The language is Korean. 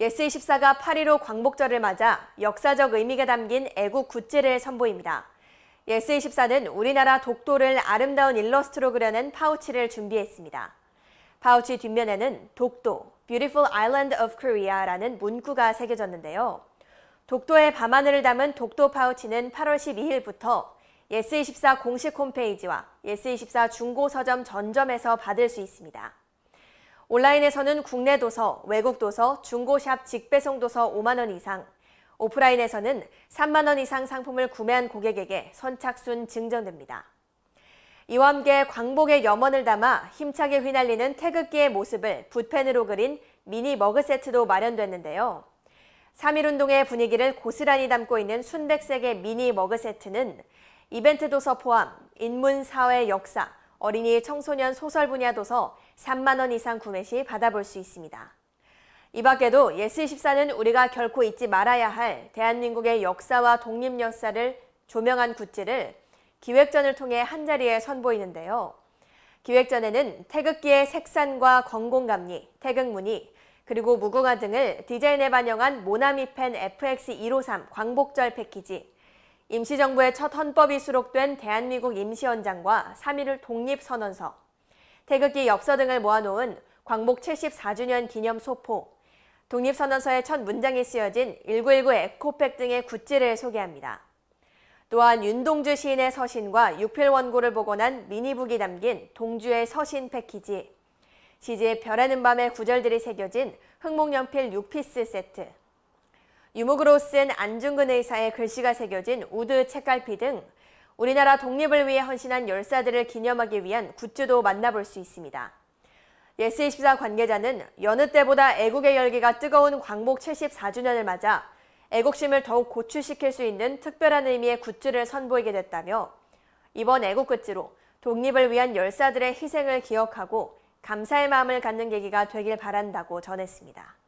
예스24가 8 1로 광복절을 맞아 역사적 의미가 담긴 애국 굿즈를 선보입니다. 예스24는 우리나라 독도를 아름다운 일러스트로 그려낸 파우치를 준비했습니다. 파우치 뒷면에는 독도, Beautiful Island of Korea라는 문구가 새겨졌는데요. 독도의 밤하늘을 담은 독도 파우치는 8월 12일부터 예스24 공식 홈페이지와 예스24 중고서점 전점에서 받을 수 있습니다. 온라인에서는 국내 도서, 외국 도서, 중고샵 직배송 도서 5만 원 이상, 오프라인에서는 3만 원 이상 상품을 구매한 고객에게 선착순 증정됩니다. 이와 함께 광복의 염원을 담아 힘차게 휘날리는 태극기의 모습을 붓펜으로 그린 미니 머그 세트도 마련됐는데요. 3.1운동의 분위기를 고스란히 담고 있는 순백색의 미니 머그 세트는 이벤트 도서 포함 인문, 사회, 역사, 어린이 청소년 소설 분야 도서 3만 원 이상 구매 시 받아볼 수 있습니다. 이 밖에도 예스24는 우리가 결코 잊지 말아야 할 대한민국의 역사와 독립 역사를 조명한 굿즈를 기획전을 통해 한자리에 선보이는데요. 기획전에는 태극기의 색산과 건공감리, 태극무늬, 그리고 무궁화 등을 디자인에 반영한 모나미펜 FX153 광복절 패키지, 임시정부의 첫 헌법이 수록된 대한민국 임시헌장과 3.1 독립선언서, 태극기 엽서 등을 모아놓은 광복 74주년 기념 소포, 독립선언서의 첫 문장이 쓰여진 1919에코팩 등의 굿즈를 소개합니다. 또한 윤동주 시인의 서신과 육필 원고를 복원한 미니북이 담긴 동주의 서신 패키지, 시집 별하는 밤의 구절들이 새겨진 흑목연필 6피스 세트, 유목으로 쓴 안중근 의사의 글씨가 새겨진 우드 책갈피 등 우리나라 독립을 위해 헌신한 열사들을 기념하기 위한 굿즈도 만나볼 수 있습니다. 예스24 관계자는 여느 때보다 애국의 열기가 뜨거운 광복 74주년을 맞아 애국심을 더욱 고취시킬 수 있는 특별한 의미의 굿즈를 선보이게 됐다며 이번 애국 굿즈로 독립을 위한 열사들의 희생을 기억하고 감사의 마음을 갖는 계기가 되길 바란다고 전했습니다.